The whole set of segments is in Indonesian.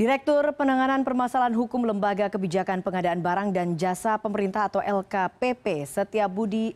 Direktur Penanganan Permasalahan Hukum Lembaga Kebijakan Pengadaan Barang dan Jasa Pemerintah atau LKPP Setia Budi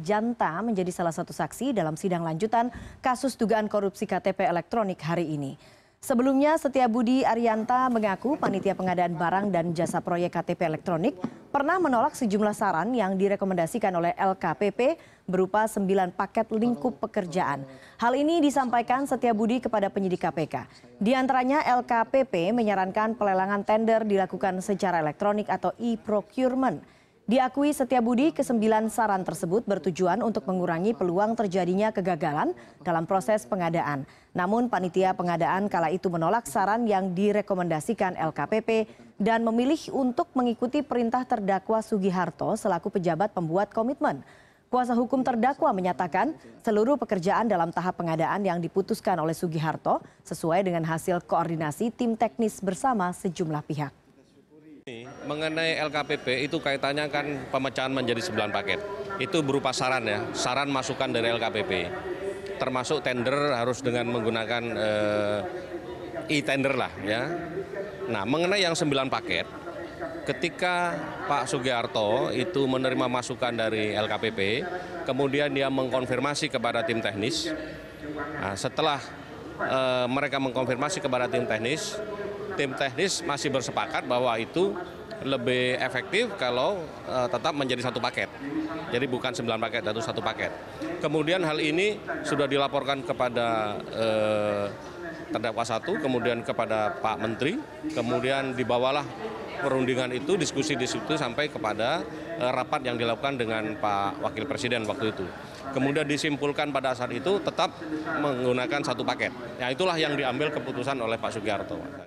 Janta menjadi salah satu saksi dalam sidang lanjutan kasus dugaan korupsi KTP elektronik hari ini. Sebelumnya Setia Budi Arianta mengaku panitia pengadaan barang dan jasa proyek KTP elektronik pernah menolak sejumlah saran yang direkomendasikan oleh LKPP berupa sembilan paket lingkup pekerjaan. Hal ini disampaikan Setia Budi kepada penyidik KPK. Di antaranya LKPP menyarankan pelelangan tender dilakukan secara elektronik atau e-procurement Diakui Setia Budi, kesembilan saran tersebut bertujuan untuk mengurangi peluang terjadinya kegagalan dalam proses pengadaan. Namun panitia pengadaan kala itu menolak saran yang direkomendasikan LKPP dan memilih untuk mengikuti perintah terdakwa Sugiharto selaku pejabat pembuat komitmen. Kuasa hukum terdakwa menyatakan seluruh pekerjaan dalam tahap pengadaan yang diputuskan oleh Sugiharto sesuai dengan hasil koordinasi tim teknis bersama sejumlah pihak. Mengenai LKPP itu kaitannya kan pemecahan menjadi 9 paket. Itu berupa saran ya, saran masukan dari LKPP. Termasuk tender harus dengan menggunakan eh, e-tender lah ya. Nah, mengenai yang 9 paket, ketika Pak Sugiharto itu menerima masukan dari LKPP, kemudian dia mengkonfirmasi kepada tim teknis. Nah, setelah eh, mereka mengkonfirmasi kepada tim teknis, tim teknis masih bersepakat bahwa itu lebih efektif kalau uh, tetap menjadi satu paket. Jadi bukan sembilan paket, tapi satu paket. Kemudian hal ini sudah dilaporkan kepada uh, terdakwa satu, kemudian kepada Pak Menteri, kemudian dibawalah perundingan itu, diskusi di situ sampai kepada uh, rapat yang dilakukan dengan Pak Wakil Presiden waktu itu. Kemudian disimpulkan pada saat itu tetap menggunakan satu paket. Ya itulah yang diambil keputusan oleh Pak Sugiharto.